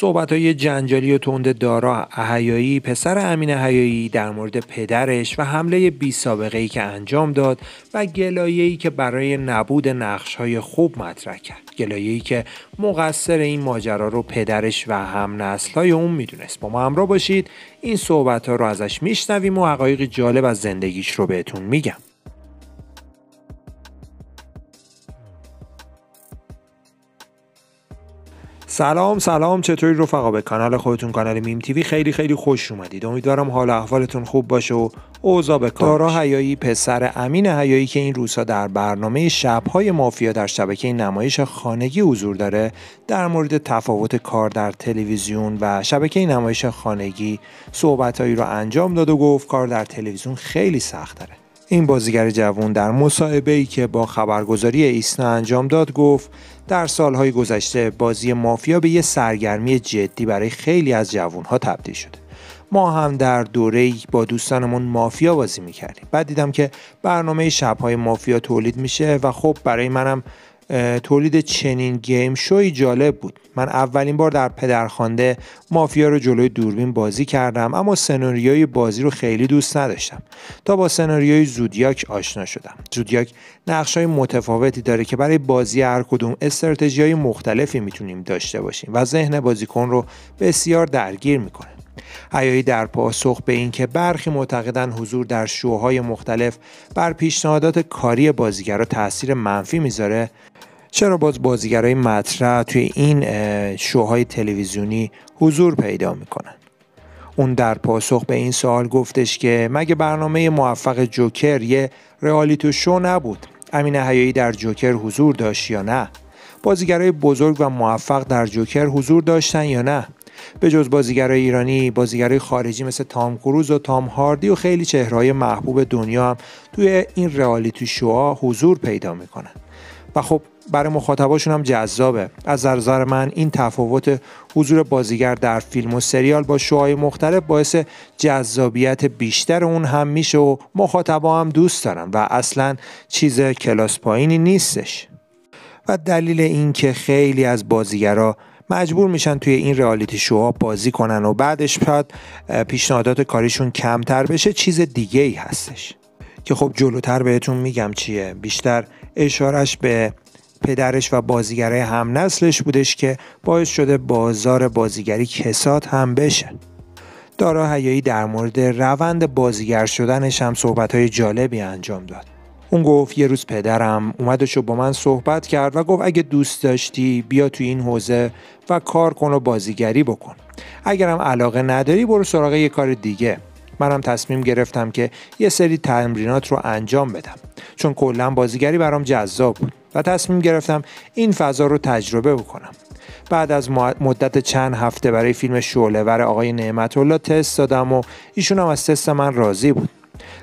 صحبت های جنجالی و تند دارا احیایی پسر امین احیایی در مورد پدرش و حمله بی سابقه ای که انجام داد و گلایه که برای نبود نقش های خوب مطرح کرد گلایه که مقصر این ماجرا رو پدرش و هم نسل های اون میدونست با ما همراه باشید این صحبت ها رو ازش میشنویم و حقایق جالب از زندگیش رو بهتون میگم سلام سلام چطوری رفقا به کانال خودتون کانال میم تیوی خیلی خیلی خوش اومدید امیدوارم حال احوالتون خوب باشه و اوضا به کار حیایی پسر امین حیایی که این روزها در برنامه شبهای مافیا در شبکه نمایش خانگی حضور داره در مورد تفاوت کار در تلویزیون و شبکه نمایش خانگی صحبتهایی رو انجام داد و گفت کار در تلویزیون خیلی سخت داره این بازیگر جوان در مصاحبه ای که با خبرگزاری ایسنا انجام داد گفت در سالهای گذشته بازی مافیا به یه سرگرمی جدی برای خیلی از جوانها تبدیل شده ما هم در دوره با دوستانمون مافیا بازی میکردیم بعد دیدم که برنامه شبهای مافیا تولید میشه و خب برای منم تولید چنین گیم شوی جالب بود من اولین بار در پدرخوانده مافیا رو جلوی دوربین بازی کردم اما سناریوی بازی رو خیلی دوست نداشتم تا با سناریوی زودیاک آشنا شدم زودیاک نقش های متفاوتی داره که برای بازی هر کدوم استراتژی های مختلفی میتونیم داشته باشیم و ذهن بازیکن رو بسیار درگیر میکنه حیایی در پاسخ به اینکه برخی معتقدن حضور در شوهای مختلف بر پیشنهادات کاری را تاثیر منفی میذاره چرا باز بازیگرای مطرح توی این شوهای تلویزیونی حضور پیدا میکنن اون در پاسخ به این سوال گفتش که مگه برنامه موفق جوکر یه ریالیتو شو نبود امین حیایی در جوکر حضور داشت یا نه بازیگرای بزرگ و موفق در جوکر حضور داشتن یا نه به جز بازیگرای ایرانی بازیگرای خارجی مثل تام کروز و تام هاردی و خیلی چهرهای محبوب دنیا هم توی این شو شوها حضور پیدا میکنن و خب برای مخاطباشون هم جذابه از نظر من این تفاوت حضور بازیگر در فیلم و سریال با شوهای مختلف باعث جذابیت بیشتر اون هم میشه و مخاطبا هم دوست دارن و اصلا چیز کلاس پایینی نیستش و دلیل اینکه خیلی از بازیگرا مجبور میشن توی این ریالیتی شوها بازی کنن و بعدش شاید پیشنهادات کاریشون کمتر بشه چیز دیگه ای هستش که خب جلوتر بهتون میگم چیه بیشتر اشارش به پدرش و بازیگره هم نسلش بودش که باعث شده بازار بازیگری کسات هم بشه دارا حیایی در مورد روند بازیگر شدنش هم صحبت های جالبی انجام داد اون گفت یه روز پدرم اومدش و با من صحبت کرد و گفت اگه دوست داشتی بیا تو این حوزه و کار کن و بازیگری بکن اگرم علاقه نداری برو سراغ یه کار دیگه منم تصمیم گرفتم که یه سری تمرینات رو انجام بدم چون کلا بازیگری برام جذاب بود و تصمیم گرفتم این فضا رو تجربه بکنم بعد از مدت چند هفته برای فیلم شعلهور آقای نعمت الله تست دادم و ایشون هم از تست من راضی بود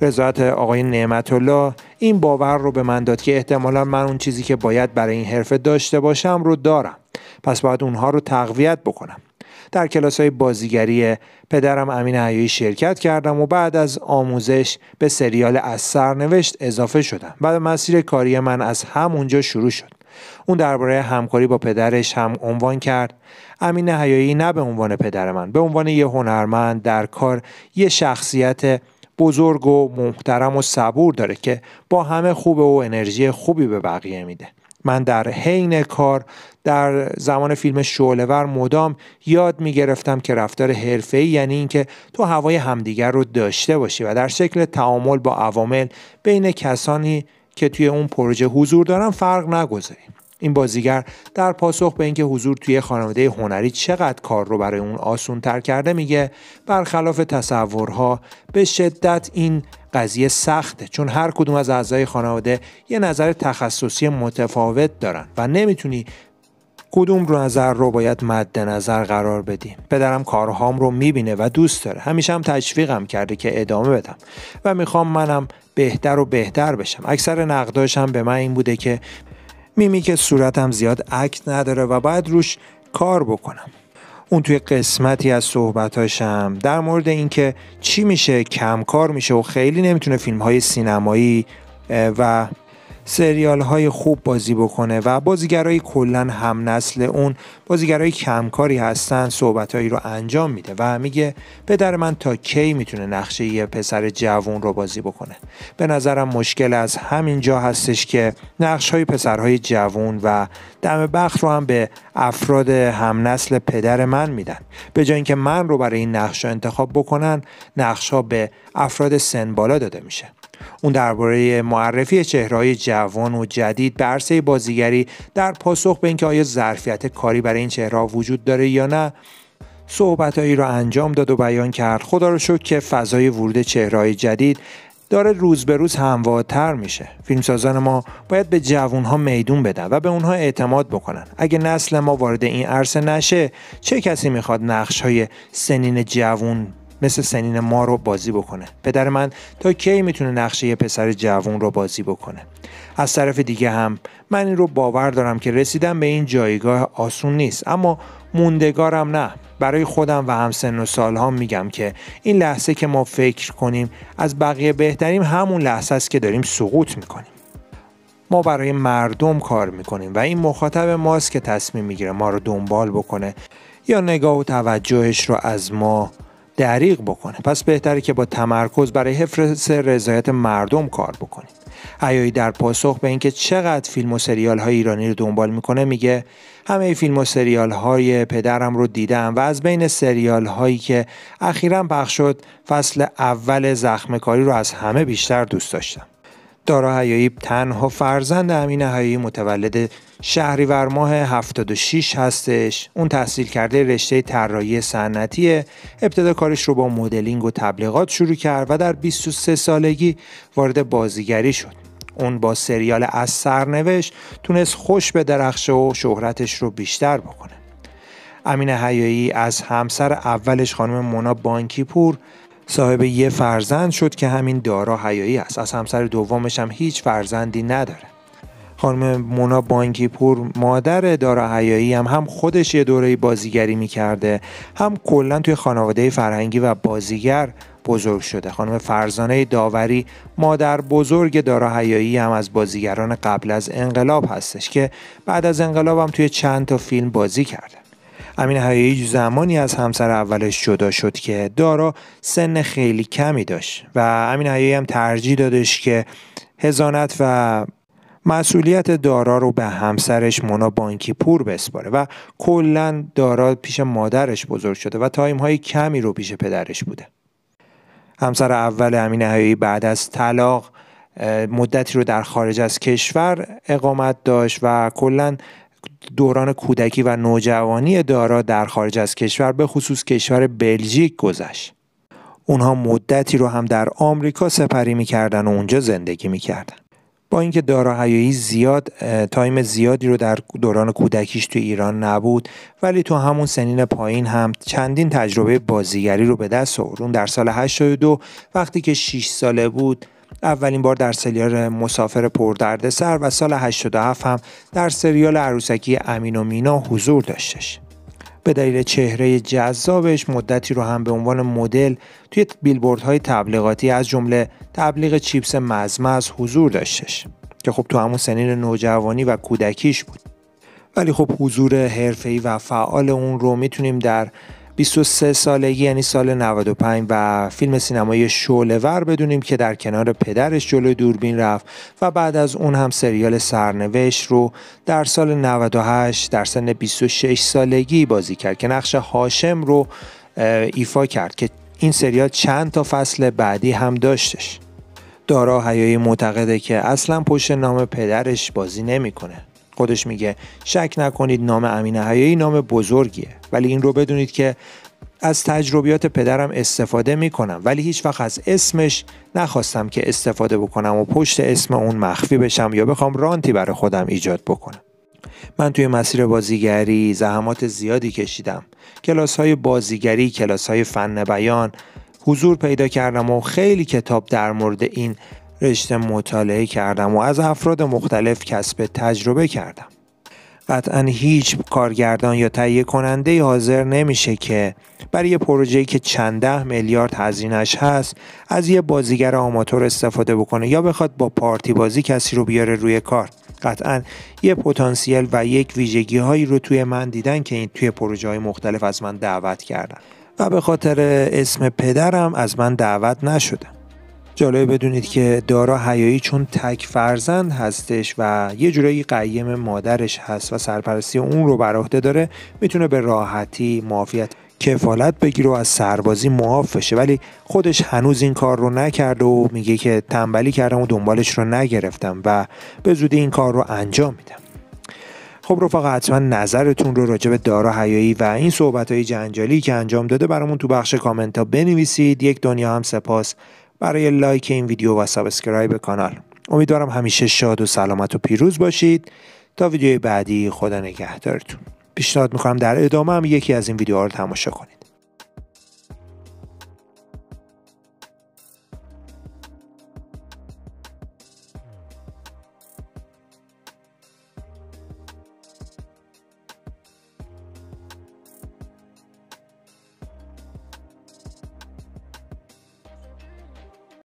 رضایت آقای نعمت الله این باور رو به من داد که احتمالا من اون چیزی که باید برای این حرفه داشته باشم رو دارم پس باید اونها رو تقویت بکنم در کلاس های بازیگری پدرم امین حیایی شرکت کردم و بعد از آموزش به سریال از سرنوشت اضافه شدم و مسیر کاری من از همونجا شروع شد اون درباره همکاری با پدرش هم عنوان کرد امین حیایی نه به عنوان پدر من به عنوان یه هنرمند در کار یه شخصیت بزرگ و محترم و صبور داره که با همه خوبه و انرژی خوبی به بقیه میده من در حین کار در زمان فیلم شعلهور مدام یاد می گرفتم که رفتار ای یعنی اینکه تو هوای همدیگر رو داشته باشی و در شکل تعامل با عوامل بین کسانی که توی اون پروژه حضور دارن فرق نگذاری. این بازیگر در پاسخ به اینکه حضور توی خانواده هنری چقدر کار رو برای اون آسون تر کرده میگه برخلاف تصورها به شدت این قضیه سخته چون هر کدوم از اعضای خانواده یه نظر تخصصی متفاوت دارن و نمیتونی کدوم رو نظر رو باید مد نظر قرار بدیم پدرم کارهام رو میبینه و دوست داره همیشه هم تشویقم کرده که ادامه بدم و میخوام منم بهتر و بهتر بشم اکثر نقداش هم به من این بوده که میمی که صورتم زیاد عکس نداره و باید روش کار بکنم اون توی قسمتی از صحبتاشم در مورد اینکه چی میشه کمکار میشه و خیلی نمیتونه فیلم های سینمایی و سریال های خوب بازی بکنه و بازیگرای کلا هم نسل اون بازیگرای کمکاری هستن صحبت رو انجام میده و میگه پدر من تا کی میتونه نقشه یه پسر جوون رو بازی بکنه به نظرم مشکل از همین جا هستش که نقش های پسرهای جوون و دم بخت رو هم به افراد هم نسل پدر من میدن به جای اینکه من رو برای این نقش انتخاب بکنن نقش ها به افراد سن بالا داده میشه اون درباره معرفی چهرهای جوان و جدید برسه بازیگری در پاسخ به اینکه آیا ظرفیت کاری برای این چهرها وجود داره یا نه صحبتهایی را انجام داد و بیان کرد خدا رو شکر که فضای ورود چهرهای جدید داره روز به روز هموارتر میشه فیلمسازان ما باید به جوانها میدون بدن و به اونها اعتماد بکنن اگه نسل ما وارد این عرصه نشه چه کسی میخواد نقش های سنین جوون مثل سنین ما رو بازی بکنه پدر من تا کی میتونه نقشه یه پسر جوون رو بازی بکنه از طرف دیگه هم من این رو باور دارم که رسیدن به این جایگاه آسون نیست اما موندگارم نه برای خودم و همسن و سالهام میگم که این لحظه که ما فکر کنیم از بقیه بهتریم همون لحظه است که داریم سقوط میکنیم ما برای مردم کار میکنیم و این مخاطب ماست که تصمیم میگیره ما رو دنبال بکنه یا نگاه و توجهش رو از ما دریغ بکنه پس بهتره که با تمرکز برای حفظ رضایت مردم کار بکنید ایایی در پاسخ به اینکه چقدر فیلم و سریال های ایرانی رو دنبال میکنه میگه همه فیلم و سریال های پدرم رو دیدم و از بین سریال هایی که اخیرا پخش شد فصل اول زخم کاری رو از همه بیشتر دوست داشتم دارا حیایی تنها فرزند امین حیایی متولد شهریور ماه 76 هستش اون تحصیل کرده رشته طراحی صنعتی ابتدا کارش رو با مدلینگ و تبلیغات شروع کرد و در 23 سالگی وارد بازیگری شد اون با سریال از سرنوشت تونست خوش به درخشه و شهرتش رو بیشتر بکنه امین حیایی از همسر اولش خانم مونا بانکیپور صاحب یه فرزند شد که همین دارا حیایی است از همسر دومش هم هیچ فرزندی نداره خانم مونا بانکی پور مادر دارا حیایی هم هم خودش یه دوره بازیگری میکرده هم کلا توی خانواده فرهنگی و بازیگر بزرگ شده خانم فرزانه داوری مادر بزرگ دارا حیایی هم از بازیگران قبل از انقلاب هستش که بعد از انقلاب هم توی چند تا فیلم بازی کرده امین حیایی زمانی از همسر اولش جدا شد که دارا سن خیلی کمی داشت و امین حیایی هم ترجیح دادش که هزانت و مسئولیت دارا رو به همسرش مونا بانکی پور بسپاره و کلا دارا پیش مادرش بزرگ شده و تایم های کمی رو پیش پدرش بوده همسر اول امین حیایی بعد از طلاق مدتی رو در خارج از کشور اقامت داشت و کلا دوران کودکی و نوجوانی دارا در خارج از کشور به خصوص کشور بلژیک گذشت اونها مدتی رو هم در آمریکا سپری میکردن و اونجا زندگی میکردن با اینکه دارا حیایی زیاد تایم زیادی رو در دوران کودکیش تو ایران نبود ولی تو همون سنین پایین هم چندین تجربه بازیگری رو به دست آورد اون در سال 82 وقتی که 6 ساله بود اولین بار در سریال مسافر پردردسر و سال 87 هم در سریال عروسکی امین و مینا حضور داشتش به دلیل چهره جذابش مدتی رو هم به عنوان مدل توی بیلبوردهای تبلیغاتی از جمله تبلیغ چیپس مزمز حضور داشتش که خب تو همون سنین نوجوانی و کودکیش بود ولی خب حضور حرفه‌ای و فعال اون رو میتونیم در 23 سالگی یعنی سال 95 و فیلم سینمایی شولور بدونیم که در کنار پدرش جلوی دوربین رفت و بعد از اون هم سریال سرنوشت رو در سال 98 در سن 26 سالگی بازی کرد که نقش هاشم رو ایفا کرد که این سریال چند تا فصل بعدی هم داشتش دارا حیایی معتقده که اصلا پشت نام پدرش بازی نمیکنه خودش میگه شک نکنید نام امین حیایی نام بزرگیه ولی این رو بدونید که از تجربیات پدرم استفاده میکنم ولی هیچ وقت از اسمش نخواستم که استفاده بکنم و پشت اسم اون مخفی بشم یا بخوام رانتی برای خودم ایجاد بکنم من توی مسیر بازیگری زحمات زیادی کشیدم کلاس های بازیگری کلاس های فن بیان حضور پیدا کردم و خیلی کتاب در مورد این رشته مطالعه کردم و از افراد مختلف کسب تجربه کردم قطعا هیچ کارگردان یا تهیه کننده حاضر نمیشه که برای پروژه‌ای که چند ده میلیارد هزینش هست از یه بازیگر آماتور استفاده بکنه یا بخواد با پارتی بازی کسی رو بیاره روی کار قطعا یه پتانسیل و یک ویژگی هایی رو توی من دیدن که این توی پروژه های مختلف از من دعوت کردن و به خاطر اسم پدرم از من دعوت نشدم جالبه بدونید که دارا حیایی چون تک فرزند هستش و یه جورایی قیم مادرش هست و سرپرستی اون رو بر عهده داره میتونه به راحتی معافیت کفالت بگیره و از سربازی معاف بشه ولی خودش هنوز این کار رو نکرده و میگه که تنبلی کردم و دنبالش رو نگرفتم و به زودی این کار رو انجام میدم خب رفقا حتما نظرتون رو راجع به دارا حیایی و این صحبت های جنجالی که انجام داده برامون تو بخش کامنت ها بنویسید یک دنیا هم سپاس برای لایک این ویدیو و سابسکرایب کانال امیدوارم همیشه شاد و سلامت و پیروز باشید تا ویدیوی بعدی خدا نگهدارتون پیشنهاد میکنم در ادامه هم یکی از این ویدیوها رو تماشا کنید